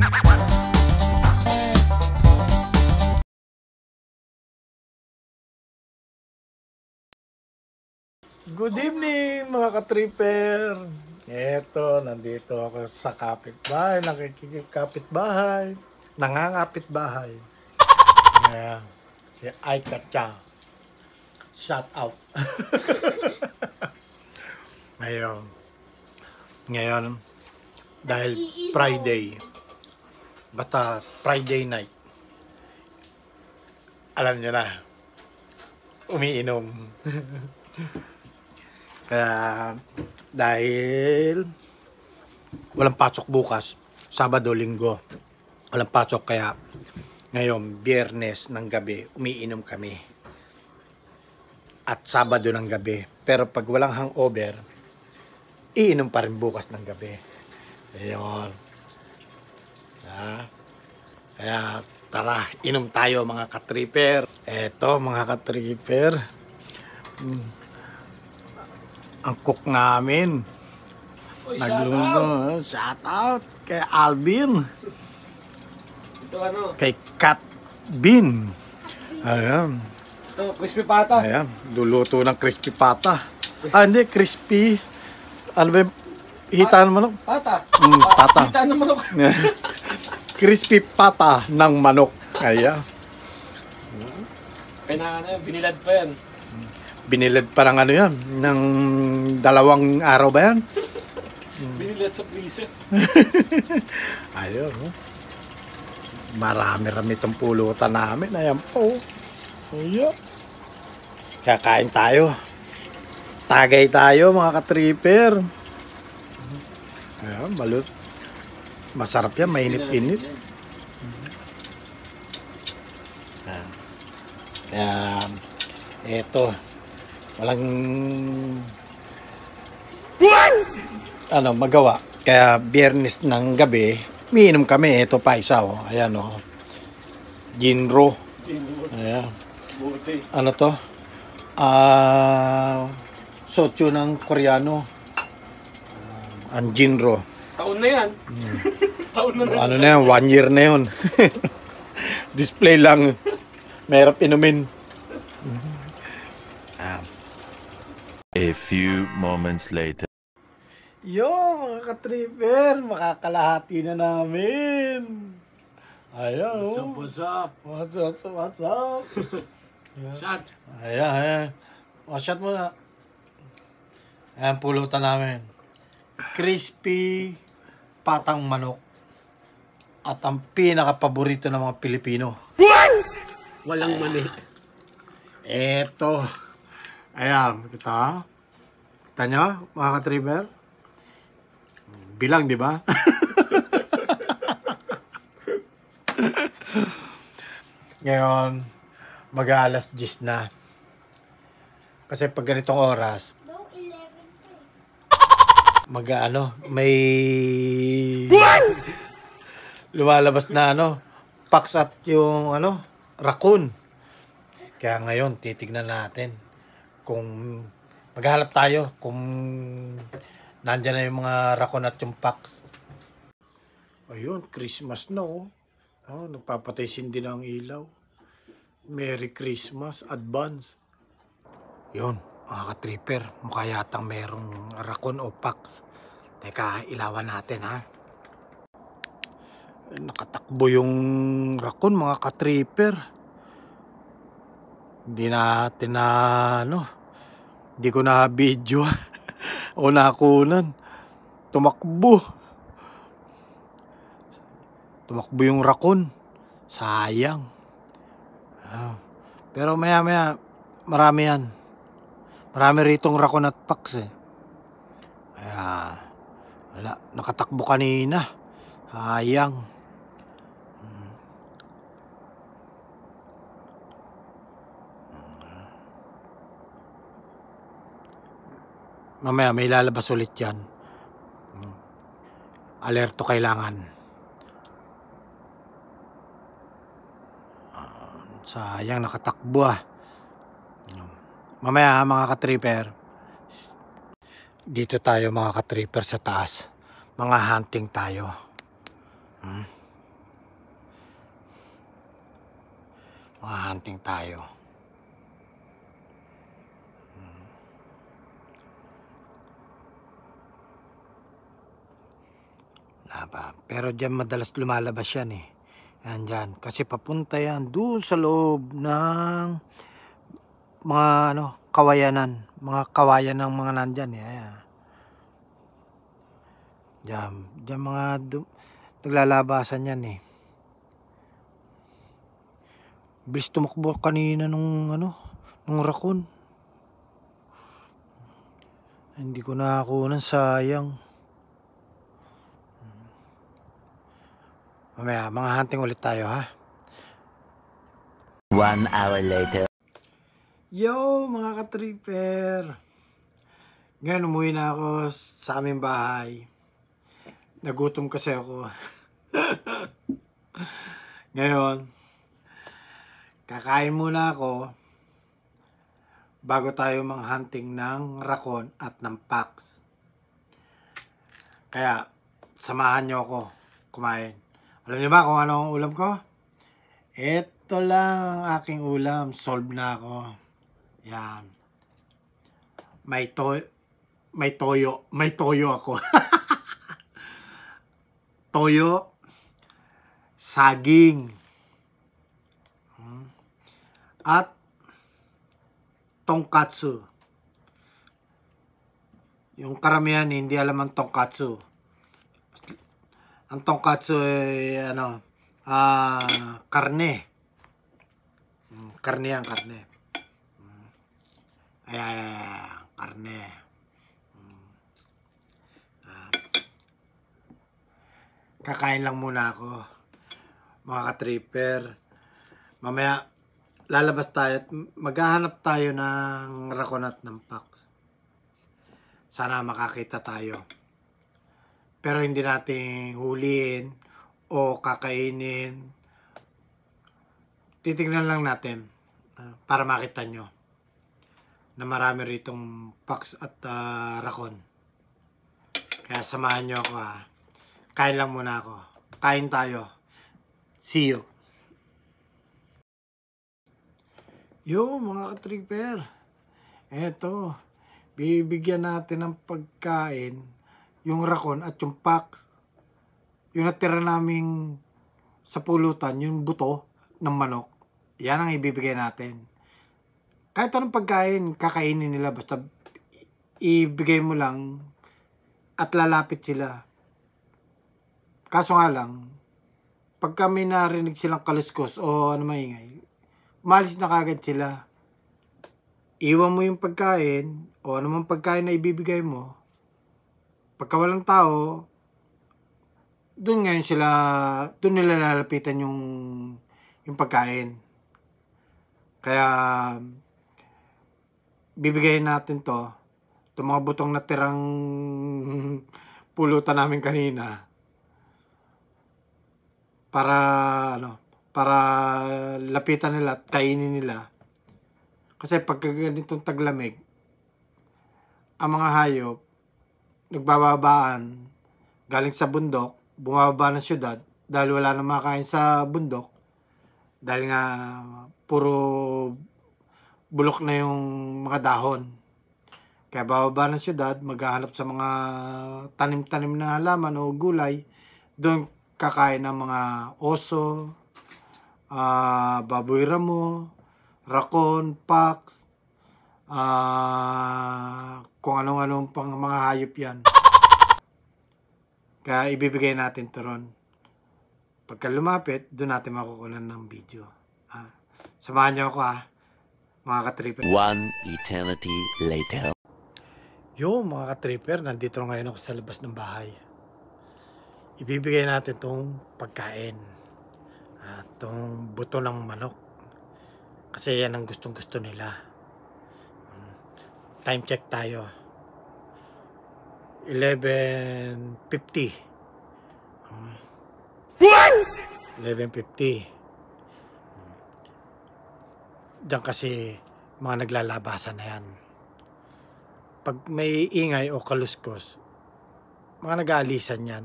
Good evening mga ka-tripper! Eto, nandito ako sa kapitbahay, nakikigip kapitbahay, nangangapitbahay. Yeah. Si Aika Cha. Shout out. Ngayon. Ngayon, dahil Friday. Bata uh, Friday night. Alam niyo na. Umiinom. Kaya dahil walang pasok bukas, Sabado, Linggo. Walang pasok kaya ngayon, biyernes ng gabi, umiinom kami. At Sabado ng gabi. Pero pag walang hangover, iinom pa rin bukas ng gabi. Ayun. Ha? Kaya tara, inom tayo mga katripper. Eto mga katripper. Hmm. Ang cook namin. Naglunggo. Shout out kay Alvin. Ito ano? Kay Kat Bin. Ayan. Ito, crispy pata. Ayan, luluto ng crispy pata. Ah, hindi, crispy. Ano ba yung hitaan manok? Pata. Mm, pata. Hitaan ng manok. crispy pata ng manok. Kaya. Pina, ano, binilad pa yan. Binilad pa ng ano yan, ng dalawang araw ba yan? binilad sa freezer. Ayun. Oh. Marami-rami itong pulutan namin. Ayan po. Oh. Ayan. Kakain tayo. Tagay tayo mga katriper. Ayan, balut. Masarap yan, mainit-init. Kaya, eto, walang ano, magawa. Kaya biyernes ng gabi, miinom kami. Ito pa isa, oh. Ayan, oh. Ginro. Ayan. Buti. Ano to? Ah, sotyo ng Koreano. Ah, ang ginro. Taon na yan. Mm taon na Ano na yan, one year na yun. Display lang. Merap inumin. Ah. A few moments later. Yo, mga katripper, makakalahati na namin. Ayan, oh. What's up, what's up? What's up, what's up? Shot. Ayan, ayan. O, oh, shot mo na. Ayan, pulutan namin. Crispy patang manok at ang pinakapaborito ng mga Pilipino. What? Walang Ayan. mali. Eto. Ayan, kita. Kita nyo, mga katriber? Bilang, di ba? Ngayon, mag-aalas 10 na. Kasi pag ganitong oras, mag-ano, may... What? lumalabas na ano, paksat yung ano, raccoon. Kaya ngayon, titignan natin kung maghanap tayo kung nandiyan na yung mga raccoon at yung pax. Ayun, Christmas na oh. oh nagpapatay sindi na ang ilaw. Merry Christmas, advance. yon mga katripper, mukha yatang merong raccoon o pax. Teka, ilawan natin ha. Nakatakbo yung rakon mga katripper. Hindi natin na ano. Hindi ko na video o nakunan. Tumakbo. Tumakbo yung rakon. Sayang. Ah. Pero maya maya marami yan. Marami ritong rakon at paks eh. Kaya wala, nakatakbo kanina. Hayang. Mamaya may lalabas ulit yan. Alerto kailangan. Sayang nakatakbo ah. Mamaya mga katripper. Dito tayo mga katripper sa taas. Mga hunting tayo. Hmm? Mga hunting tayo. Pero diyan madalas lumalabas yan eh. Yan dyan. Kasi papunta yan doon sa loob ng mga ano, kawayanan. Mga kawayan ng mga nandyan eh. Ayan. Dyan. Dyan mga naglalabasan yan eh. Bilis tumakbo kanina nung ano, nung rakon. Hindi ko nakakunan, sayang. Mamaya, mga hunting ulit tayo ha. One hour later. Yo, mga ka katriper! Ngayon, umuwi na ako sa aming bahay. Nagutom kasi ako. Ngayon, kakain muna ako bago tayo hunting ng rakon at ng pax. Kaya, samahan nyo ako kumain. Alam niyo ba kung ano ang ulam ko? Ito lang ang aking ulam. Solve na ako. Yan. May to may toyo. May toyo ako. toyo. Saging. Hmm, at tongkatsu. Yung karamihan hindi alam ang tongkatsu ang tonkatsu ay eh, ano, ah, uh, karne. Mm, karne ang karne. Ay, hmm. ay, karne. Mm. Uh, kakain lang muna ako. Mga katripper. Mamaya, lalabas tayo at maghahanap tayo ng rakonat ng packs. Sana makakita tayo pero hindi natin huliin o kakainin. Titignan lang natin ah, para makita nyo na marami ritong fox at uh, ah, rakon. Kaya samahan nyo ako ha. Ah. Kain lang muna ako. Kain tayo. See you. Yo mga katrigper. Eto. Bibigyan natin ng pagkain yung rakon at yung pack. Yung natira naming sa pulutan, yung buto ng manok, yan ang ibibigay natin. Kahit anong pagkain, kakainin nila basta ibigay mo lang at lalapit sila. Kaso nga lang, pag kami narinig silang kaluskos o ano maingay, malis na kagad sila. Iwan mo yung pagkain o anumang pagkain na ibibigay mo, Pagka walang tao, doon ngayon sila, doon nila lalapitan yung, yung pagkain. Kaya, bibigayin natin to, itong mga butong natirang pulutan namin kanina, para, ano, para lapitan nila at kainin nila. Kasi pag ganitong taglamig, ang mga hayop, nagbababaan galing sa bundok, bumababa ng syudad dahil wala nang makain sa bundok dahil nga puro bulok na yung mga dahon. Kaya bababa ng syudad, maghahanap sa mga tanim-tanim na halaman o gulay, doon kakain ng mga oso, uh, baboy ramo, rakon, pax, uh, ah, kung anong-anong pang mga hayop yan. Kaya ibibigay natin to ron. Pagka lumapit, doon natin makukunan ng video. Ah, samahan niyo ako ha, ah. mga katripper. One eternity later. Yo, mga katripper, nandito ngayon ako sa labas ng bahay. Ibibigay natin tong pagkain. At ah, tong buto ng manok. Kasi yan ang gustong-gusto nila time check tayo 11.50 What? 11.50 Diyan kasi mga naglalabasan na yan pag may ingay o kaluskos mga nag-aalisan yan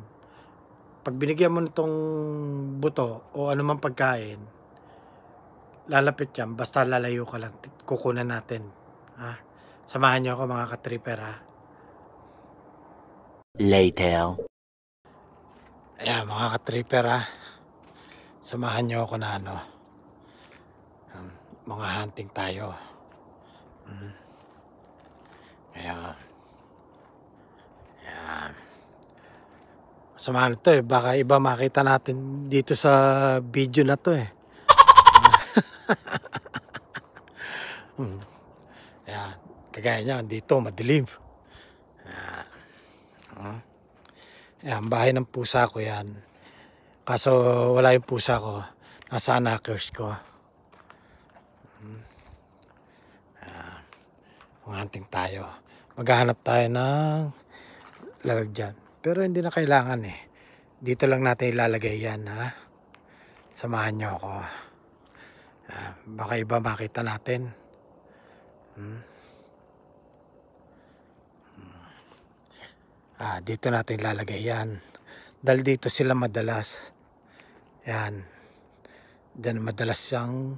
pag binigyan mo nitong buto o anumang pagkain lalapit yan basta lalayo ka lang kukunan natin ha Samahan niyo ako mga katripper ha. Later. Ayan mga katripper ha. Samahan niyo ako na ano. Um, mga hunting tayo. Mm. Ayan. Ayan. Samahan to eh. Baka iba makita natin dito sa video na to eh. mm. Ayan. Kagaya niya, dito madilim. Ah. Ah. Ayan, eh, bahay ng pusa ko yan. Kaso wala yung pusa ko. Nasa anakers ko. Hmm. Ah. Hunting tayo. Maghahanap tayo ng lalagyan. Pero hindi na kailangan eh. Dito lang natin ilalagay yan ha. Samahan nyo ako. Ah, baka iba makita natin. Hmm. ah, dito natin lalagay yan dahil dito sila madalas yan dyan madalas siyang ah,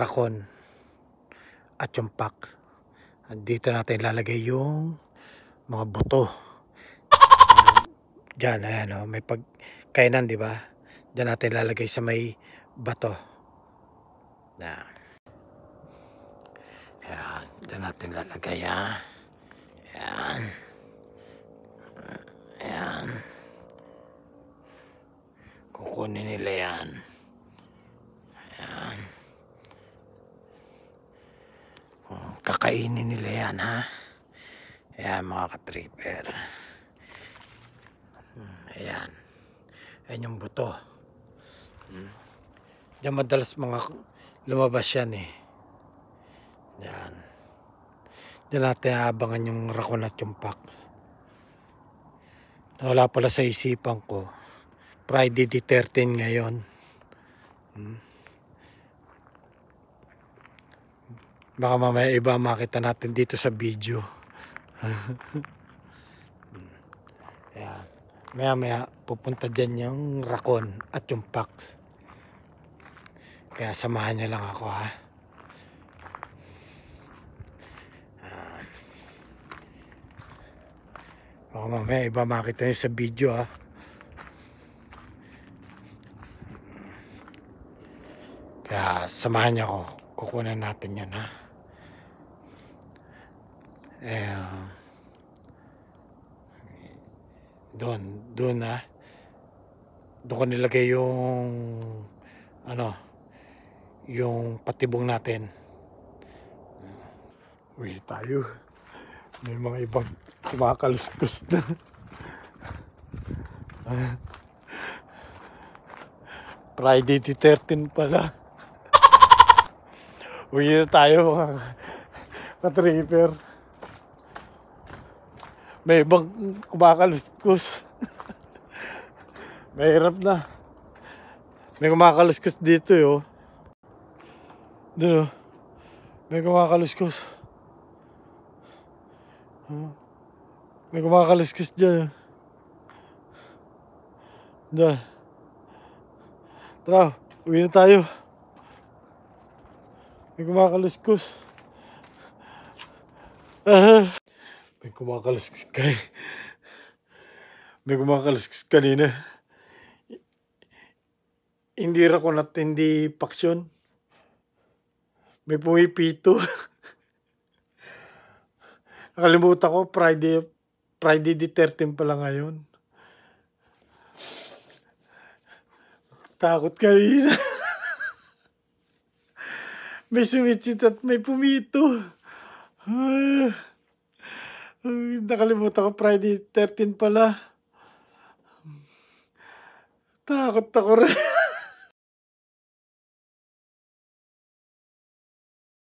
rakon at yung dito natin lalagay yung mga buto dyan ayan o oh, may pagkainan di ba dyan natin lalagay sa may bato na yan dyan natin lalagay ha ah. yan Ayan. Kukunin nila yan. Ayan. Kakainin nila yan, ha? Ayan, mga katripper. Ayan. Ayan yung buto. Diyan madalas mga lumabas yan, eh. Ayan. Diyan natin abangan yung rakon at yung packs. Wala pala sa isipan ko. Friday the 13 ngayon. Hmm. Baka mamaya iba makita natin dito sa video. yeah. Maya maya pupunta dyan yung Rakon at yung Pax. Kaya samahan niya lang ako ha. Baka mamaya iba makita nyo sa video ha. Kaya samahan niyo ako. Kukunan natin yan ha. Eh, uh, doon, doon ha. Doon ko nilagay yung ano, yung patibong natin. Wait tayo. May mga ibang Kumakaluskus na. Friday the 13 pala. Uwi na tayo mga katripper. May ibang kumakaluskus. Mahirap na. May kumakaluskus dito yo. Eh, oh. Doon. Oh. May kumakaluskus. Huh? May kumakaliskis dyan. Eh. Dyan. Tara, uwi na tayo. May kumakaliskos. Ah, may kumakaliskos kay. May kumakaliskos kanina. Hindi rakon at hindi paksyon. May pumipito. Nakalimutan ko, Friday Friday the 13 pala ngayon. Takot kanina. may sumitsit at may pumito. Ay, nakalimutan ko Friday 13 pala. Takot ako rin.